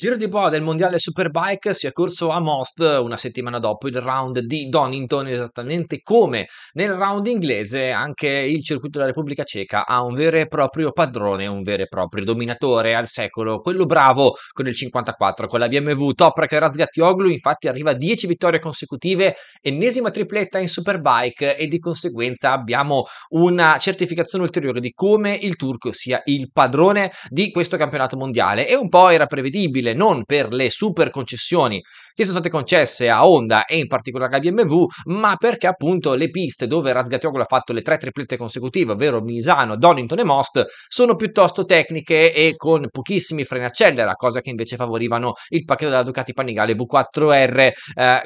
Giro di boa del mondiale Superbike si è corso a Most una settimana dopo il round di Donington, esattamente come nel round inglese anche il circuito della Repubblica Ceca ha un vero e proprio padrone, un vero e proprio dominatore al secolo, quello bravo con il 54, con la BMW Toprak Razgatioglu infatti arriva a 10 vittorie consecutive, ennesima tripletta in Superbike e di conseguenza abbiamo una certificazione ulteriore di come il turco sia il padrone di questo campionato mondiale e un po' era prevedibile utile non per le super concessioni che sono state concesse a Honda e in particolare a BMW, ma perché appunto le piste dove Razgatioglu ha fatto le tre triplette consecutive, ovvero Misano, Donington e Most, sono piuttosto tecniche e con pochissimi freni accelera, cosa che invece favorivano il pacchetto della Ducati Panigale V4R. Eh,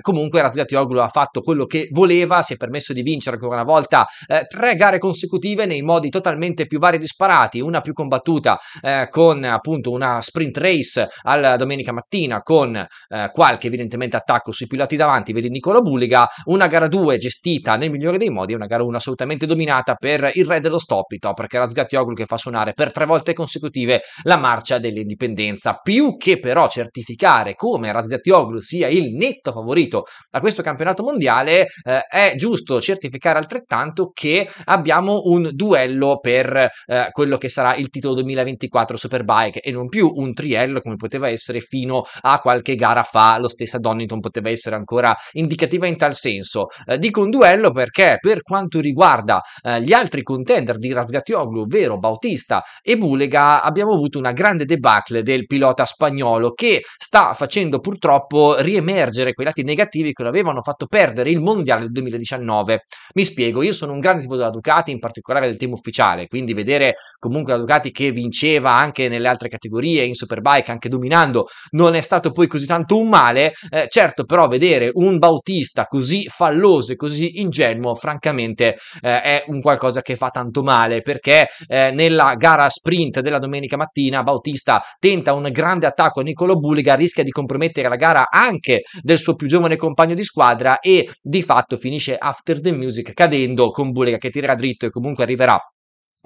comunque Razgatioglu ha fatto quello che voleva, si è permesso di vincere ancora una volta eh, tre gare consecutive nei modi totalmente più vari e disparati, una più combattuta eh, con appunto una sprint race al domenica mattina con eh, qualche evidentemente attacco sui piloti davanti, vedi Nicola Bulliga, una gara 2 gestita nel migliore dei modi una gara 1 assolutamente dominata per il re dello stop perché era che fa suonare per tre volte consecutive la marcia dell'indipendenza, più che però certificare come Razgatioglu sia il netto favorito a questo campionato mondiale, eh, è giusto certificare altrettanto che abbiamo un duello per eh, quello che sarà il titolo 2024 Superbike e non più un triello come poteva essere essere fino a qualche gara fa, lo stesso Donington poteva essere ancora indicativa in tal senso. Eh, dico un duello perché per quanto riguarda eh, gli altri contender di Razgatioglu, ovvero Bautista e Bulega, abbiamo avuto una grande debacle del pilota spagnolo che sta facendo purtroppo riemergere quei lati negativi che lo avevano fatto perdere il mondiale del 2019. Mi spiego, io sono un grande tifoso della Ducati, in particolare del team ufficiale, quindi vedere comunque la Ducati che vinceva anche nelle altre categorie, in Superbike, anche dominando giocando non è stato poi così tanto un male, eh, certo però vedere un Bautista così falloso e così ingenuo francamente eh, è un qualcosa che fa tanto male perché eh, nella gara sprint della domenica mattina Bautista tenta un grande attacco a Nicolo Buliga, rischia di compromettere la gara anche del suo più giovane compagno di squadra e di fatto finisce after the music cadendo con Buliga che tirerà dritto e comunque arriverà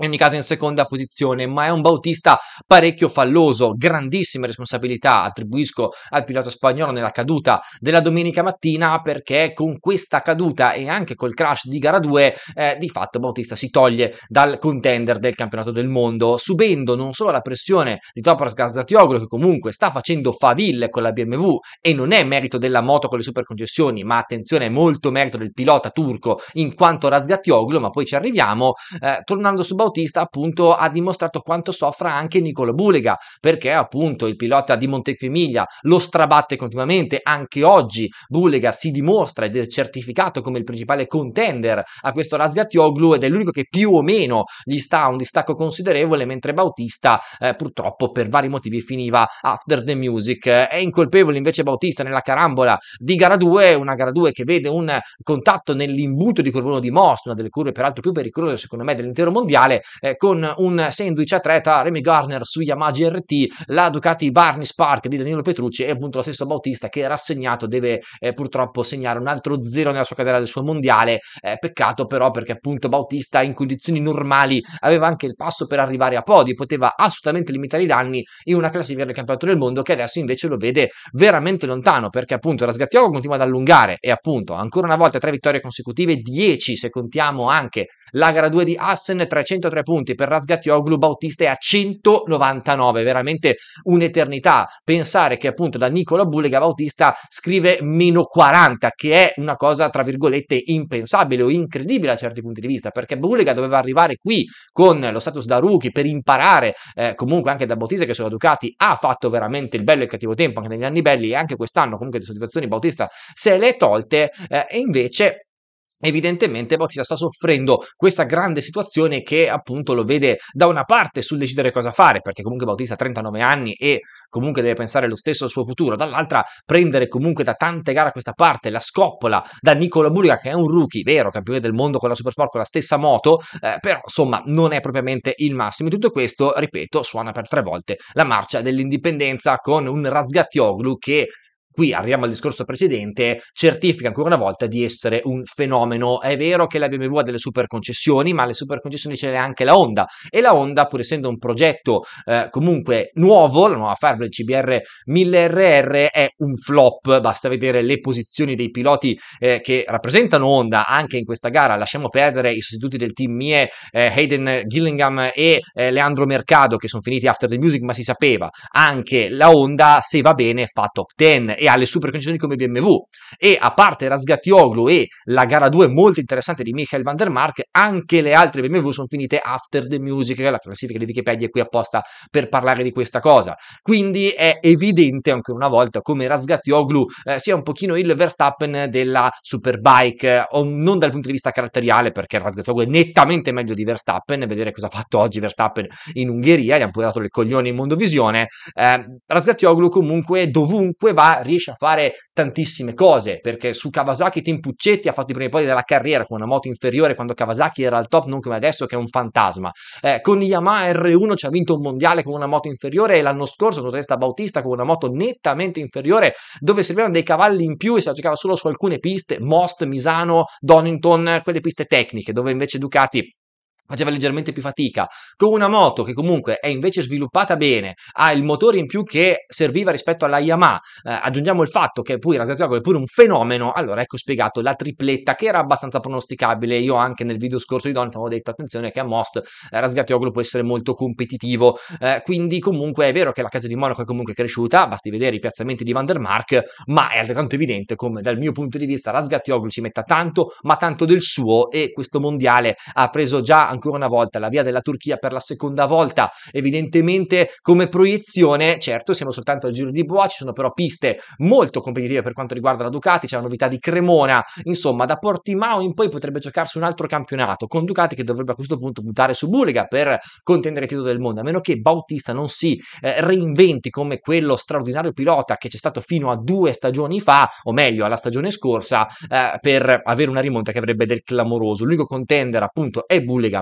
in ogni caso in seconda posizione, ma è un Bautista parecchio falloso, grandissime responsabilità attribuisco al pilota spagnolo nella caduta della domenica mattina perché con questa caduta e anche col crash di gara 2 eh, di fatto Bautista si toglie dal contender del campionato del mondo, subendo non solo la pressione di Topras Gazzatioglu che comunque sta facendo faville con la BMW e non è merito della moto con le super concessioni, ma attenzione è molto merito del pilota turco in quanto Razgatioglu, ma poi ci arriviamo, eh, tornando su Bautista Bautista appunto ha dimostrato quanto soffra anche Nicolo Bulega, perché appunto il pilota di Montecchimiglia lo strabatte continuamente, anche oggi Bulega si dimostra ed è certificato come il principale contender a questo Razgatioglu ed è l'unico che più o meno gli sta a un distacco considerevole, mentre Bautista eh, purtroppo per vari motivi finiva after the music. È incolpevole invece Bautista nella carambola di gara 2, una gara 2 che vede un contatto nell'imbuto di curvone di Most, una delle curve peraltro più pericolose secondo me dell'intero mondiale, giocare eh, con un sandwich a tre tra Remy Garner su Yamaha GRT, la Ducati Barney Spark di Danilo Petrucci e appunto lo stesso Bautista che rassegnato deve eh, purtroppo segnare un altro zero nella sua carriera del suo mondiale, eh, peccato però perché appunto Bautista in condizioni normali aveva anche il passo per arrivare a podi, poteva assolutamente limitare i danni in una classifica del campionato del mondo che adesso invece lo vede veramente lontano perché appunto la Sgattiago continua ad allungare e appunto ancora una volta tre vittorie consecutive, 10 se contiamo anche la gara 2 di Assen, 300 103 punti per Razgatioglu, Bautista è a 199, veramente un'eternità. Pensare che appunto da Nicola Bulega Bautista scrive meno 40, che è una cosa tra virgolette impensabile o incredibile a certi punti di vista, perché Bulega doveva arrivare qui con lo status da rookie per imparare eh, comunque anche da Bautista che sono Ducati ha fatto veramente il bello e il cattivo tempo anche negli anni belli e anche quest'anno comunque di soddisfazioni Bautista se le è tolte eh, e invece Evidentemente Bautista sta soffrendo questa grande situazione che appunto lo vede da una parte sul decidere cosa fare, perché comunque Bautista ha 39 anni e comunque deve pensare lo stesso al suo futuro, dall'altra prendere comunque da tante gare a questa parte la scoppola da Nicola Murica che è un rookie, vero, campione del mondo con la Supersport con la stessa moto, eh, però insomma non è propriamente il massimo. tutto questo, ripeto, suona per tre volte la marcia dell'indipendenza con un Razgatioglu che qui arriviamo al discorso precedente, certifica ancora una volta di essere un fenomeno. È vero che la BMW ha delle super concessioni, ma le super concessioni ce l'ha anche la Honda e la Honda, pur essendo un progetto eh, comunque nuovo, la nuova Fireball CBR 1000RR è un flop, basta vedere le posizioni dei piloti eh, che rappresentano Honda anche in questa gara, lasciamo perdere i sostituti del team Mie, eh, Hayden Gillingham e eh, Leandro Mercado che sono finiti after the music, ma si sapeva, anche la Honda se va bene fa top 10 e alle super concessioni come BMW. E a parte Rasgatioglu e la gara 2 molto interessante di Michael van der Mark, anche le altre BMW sono finite after the music, la classifica di Wikipedia è qui apposta per parlare di questa cosa. Quindi è evidente ancora una volta come Rasgatioglu eh, sia un pochino il Verstappen della Superbike, eh, non dal punto di vista caratteriale, perché Rasgatioglu è nettamente meglio di Verstappen, vedere cosa ha fatto oggi Verstappen in Ungheria, gli hanno poi dato le coglioni in Mondovisione. Eh, Rasgatioglu comunque dovunque va riesce riesce a fare tantissime cose, perché su Kawasaki Tim Puccetti ha fatto i primi podi della carriera con una moto inferiore quando Kawasaki era al top, non come adesso che è un fantasma. Eh, con Yamaha R1 ci ha vinto un mondiale con una moto inferiore e l'anno scorso con Testa Bautista con una moto nettamente inferiore dove servivano dei cavalli in più e si giocava solo su alcune piste, Most, Misano, Donington, quelle piste tecniche dove invece Ducati faceva leggermente più fatica. Con una moto che comunque è invece sviluppata bene, ha il motore in più che serviva rispetto alla Yamaha, eh, aggiungiamo il fatto che poi Rasgatioglu è pure un fenomeno, allora ecco spiegato la tripletta che era abbastanza pronosticabile. Io anche nel video scorso di Donovan avevo detto attenzione che a Most eh, Rasgatioglu può essere molto competitivo, eh, quindi comunque è vero che la casa di Monaco è comunque cresciuta, basti vedere i piazzamenti di Van der Mark, ma è altrettanto evidente come dal mio punto di vista Rasgatioglu ci metta tanto, ma tanto del suo e questo mondiale ha preso già ancora una volta la via della Turchia per la seconda volta, evidentemente come proiezione, certo siamo soltanto al giro di boa, ci sono però piste molto competitive per quanto riguarda la Ducati, c'è la novità di Cremona, insomma da Portimao in poi potrebbe giocarsi un altro campionato con Ducati che dovrebbe a questo punto puntare su Bulega per contendere il titolo del mondo, a meno che Bautista non si eh, reinventi come quello straordinario pilota che c'è stato fino a due stagioni fa, o meglio alla stagione scorsa, eh, per avere una rimonta che avrebbe del clamoroso. L'unico contender appunto è Bulega,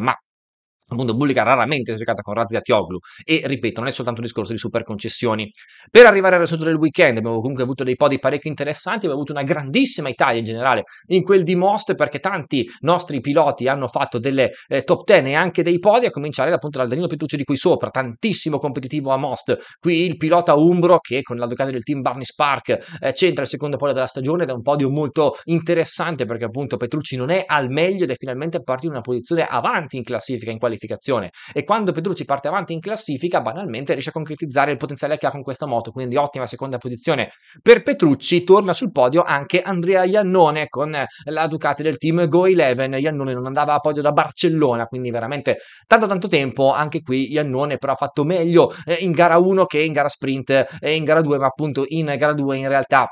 Appunto, Bullica raramente è giocata con Razzia Tioglu e ripeto, non è soltanto un discorso di super concessioni. Per arrivare al risultato del weekend abbiamo comunque avuto dei podi parecchio interessanti, abbiamo avuto una grandissima Italia in generale in quel di Most perché tanti nostri piloti hanno fatto delle eh, top 10 e anche dei podi, a cominciare appunto dal Danilo Petrucci di qui sopra, tantissimo competitivo a Most. Qui il pilota Umbro che con l'advocato del team Barney Spark eh, centra il secondo podio della stagione ed è un podio molto interessante perché appunto Petrucci non è al meglio ed è finalmente partito in una posizione avanti in classifica in quale qualificazione. E quando Pedrucci parte avanti in classifica, banalmente riesce a concretizzare il potenziale che ha con questa moto, quindi ottima seconda posizione. Per Petrucci torna sul podio anche Andrea Iannone con la Ducati del team Go 11. Iannone non andava a podio da Barcellona, quindi veramente tanto tanto tempo. Anche qui Iannone però ha fatto meglio eh, in gara 1 che in gara sprint e eh, in gara 2, ma appunto in gara 2 in realtà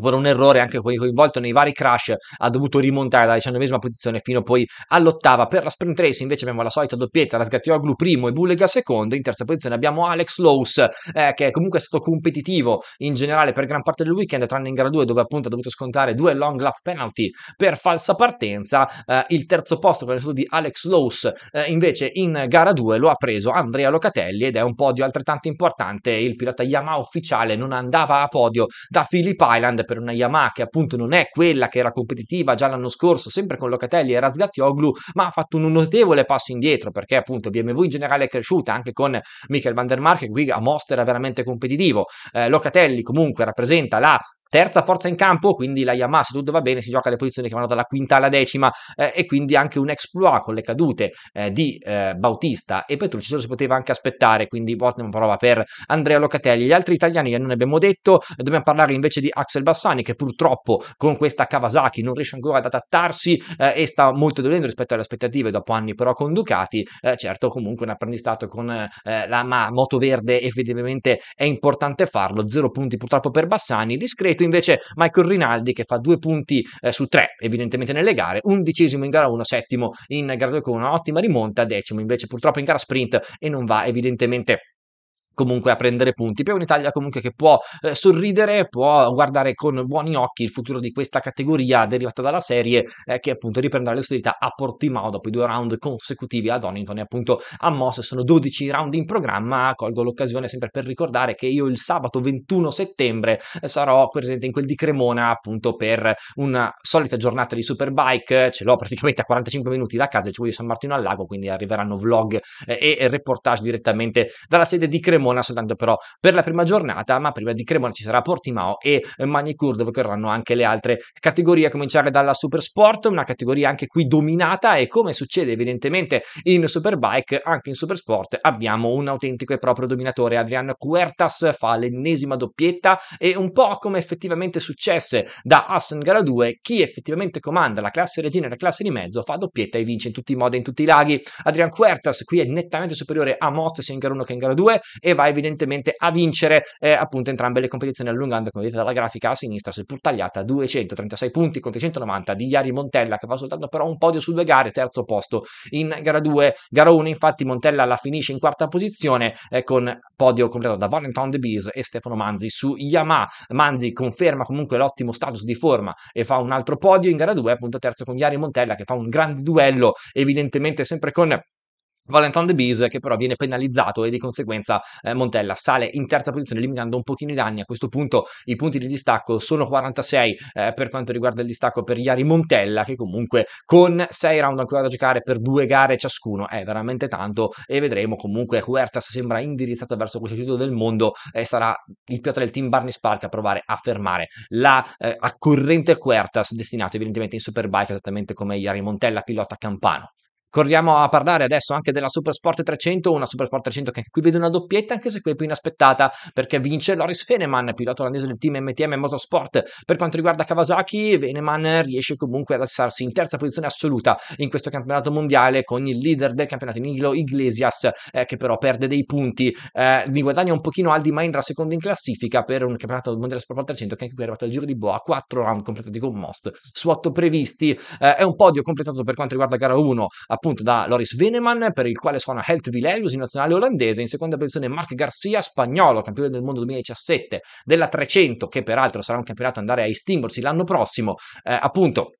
per un errore anche coinvolto nei vari crash ha dovuto rimontare dalla diciannovesima posizione fino poi all'ottava per la sprint race invece abbiamo la solita doppietta la Sgattioglu primo e Bullega secondo in terza posizione abbiamo Alex Lowe's eh, che comunque stato competitivo in generale per gran parte del weekend tranne in gara 2 dove appunto ha dovuto scontare due long lap penalty per falsa partenza eh, il terzo posto per il di Alex Lowe's eh, invece in gara 2 lo ha preso Andrea Locatelli ed è un podio altrettanto importante il pilota Yamaha ufficiale non andava a podio da Philip Island per una Yamaha che appunto non è quella che era competitiva già l'anno scorso, sempre con Locatelli e Razgatioglu, ma ha fatto un notevole passo indietro perché appunto BMW in generale è cresciuta anche con Michael Van der Mark che qui a Most era veramente competitivo. Eh, Locatelli comunque rappresenta la terza forza in campo, quindi la Yamaha se tutto va bene si gioca alle posizioni che vanno dalla quinta alla decima eh, e quindi anche un exploit con le cadute eh, di eh, Bautista e Petrucci se lo si poteva anche aspettare, quindi ottima prova per Andrea Locatelli. Gli altri italiani che non abbiamo detto, dobbiamo parlare invece di Axel Bassani che purtroppo con questa Kawasaki non riesce ancora ad adattarsi eh, e sta molto dolendo rispetto alle aspettative dopo anni però con Ducati, eh, certo comunque un apprendistato con eh, la moto verde effettivamente è importante farlo, zero punti purtroppo per Bassani, discreto dietro invece Michael Rinaldi che fa due punti eh, su tre evidentemente nelle gare, undicesimo in gara 1, settimo in gara 2 con un'ottima rimonta, decimo invece purtroppo in gara sprint e non va evidentemente comunque a prendere punti per un'Italia comunque che può eh, sorridere, può guardare con buoni occhi il futuro di questa categoria derivata dalla serie eh, che appunto riprenderà le ostilità a Portimao dopo i due round consecutivi ad Donington e appunto a Moss sono 12 round in programma, colgo l'occasione sempre per ricordare che io il sabato 21 settembre eh, sarò presente in quel di Cremona appunto per una solita giornata di Superbike, ce l'ho praticamente a 45 minuti da casa, ci voglio San Martino al Lago, quindi arriveranno vlog eh, e reportage direttamente dalla sede di Cremona Cremona soltanto però per la prima giornata, ma prima di Cremona ci sarà Portimao e eh, Magnicur dove verranno anche le altre categorie, a cominciare dalla Supersport, una categoria anche qui dominata e come succede evidentemente in Superbike, anche in Supersport abbiamo un autentico e proprio dominatore, Adrian Cuertas fa l'ennesima doppietta e un po' come effettivamente successe da Assen Gara 2, chi effettivamente comanda la classe regina e la classe di mezzo fa doppietta e vince in tutti i modi, in tutti i laghi. Adrian Cuertas qui è nettamente superiore a Most sia in gara 1 che in gara 2 e va evidentemente a vincere eh, appunto entrambe le competizioni allungando come vedete dalla grafica a sinistra seppur tagliata 236 punti contro 190 di Iari Montella che va soltanto però un podio su due gare terzo posto in gara 2 gara 1 infatti Montella la finisce in quarta posizione eh, con podio completato da Valentine De Bees e Stefano Manzi su Yamaha Manzi conferma comunque l'ottimo status di forma e fa un altro podio in gara 2 appunto terzo con Iari Montella che fa un grande duello evidentemente sempre con Valentin De Bees che però viene penalizzato e di conseguenza eh, Montella sale in terza posizione eliminando un pochino i danni a questo punto i punti di distacco sono 46 eh, per quanto riguarda il distacco per Iari Montella che comunque con 6 round ancora da giocare per due gare ciascuno è veramente tanto e vedremo comunque Huertas sembra indirizzato verso questo titolo del mondo e sarà il piatto del team Barney Spark a provare a fermare la eh, accorrente Huertas destinato evidentemente in Superbike esattamente come Iari Montella pilota campano Corriamo a parlare adesso anche della Supersport 300, una Supersport 300 che anche qui vede una doppietta, anche se qui è più inaspettata, perché vince Loris Feneman, pilota olandese del team MTM Motorsport. Per quanto riguarda Kawasaki, Feneman riesce comunque ad alzarsi in terza posizione assoluta in questo campionato mondiale con il leader del campionato in Iglo, Iglesias, eh, che però perde dei punti, eh, li guadagna un pochino Aldi Maindra secondo in classifica per un campionato mondiale Supersport 300 che anche qui è arrivato al giro di boa, 4 round completati con Most su 8 previsti, eh, è un podio completato per quanto riguarda gara 1, appunto da Loris Veneman, per il quale suona Helt Vilelius in nazionale olandese, in seconda posizione Mark Garcia, spagnolo, campione del mondo 2017 della 300, che peraltro sarà un campionato andare a Istanbul l'anno prossimo, eh, appunto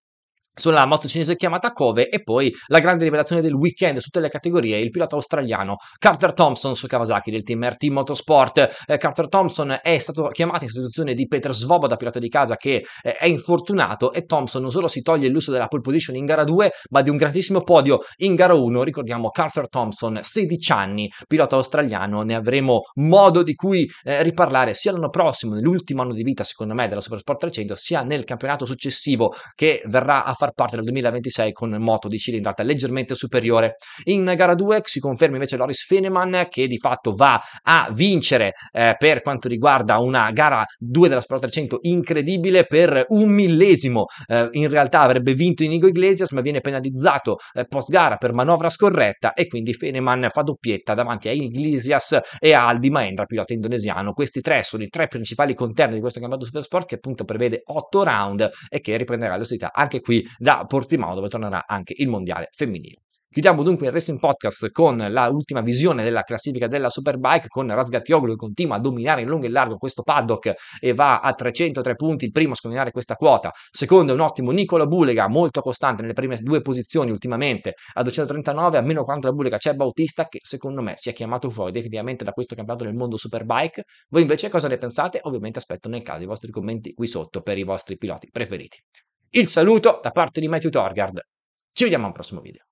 sulla moto cinese chiamata Cove e poi la grande rivelazione del weekend su tutte le categorie, il pilota australiano Carter Thompson su Kawasaki del team RT Motorsport. Eh, Carter Thompson è stato chiamato in sostituzione di Peter Svoboda, pilota di casa che eh, è infortunato e Thompson non solo si toglie il lusso della pole position in gara 2, ma di un grandissimo podio in gara 1. Ricordiamo Carter Thompson, 16 anni, pilota australiano, ne avremo modo di cui eh, riparlare sia l'anno prossimo, nell'ultimo anno di vita secondo me della Supersport 300, sia nel campionato successivo che verrà a far parte del 2026 con moto di cilindrata leggermente superiore. In gara 2 si conferma invece Loris Feneman che di fatto va a vincere eh, per quanto riguarda una gara 2 della Sport 300 incredibile per un millesimo. Eh, in realtà avrebbe vinto Inigo Iglesias ma viene penalizzato eh, post gara per manovra scorretta e quindi Feneman fa doppietta davanti a Iglesias e a Aldi Maendra, pilota indonesiano. Questi tre sono i tre principali conterni di questo campionato Supersport che appunto prevede 8 round e che riprenderà l'ostilità anche qui da Portimao dove tornerà anche il mondiale femminile. Chiudiamo dunque il Racing Podcast con l'ultima visione della classifica della Superbike con Rasgatioglu che continua a dominare in lungo e in largo questo paddock e va a 303 punti, il primo a scominare questa quota. Secondo è un ottimo Nicola Bulega, molto costante nelle prime due posizioni ultimamente, a 239, a meno quanto la Bulega c'è Bautista che secondo me si è chiamato fuori definitivamente da questo campionato del mondo Superbike. Voi invece cosa ne pensate? Ovviamente aspetto nel caso i vostri commenti qui sotto per i vostri piloti preferiti. Il saluto da parte di Matthew Torgard. Ci vediamo al prossimo video.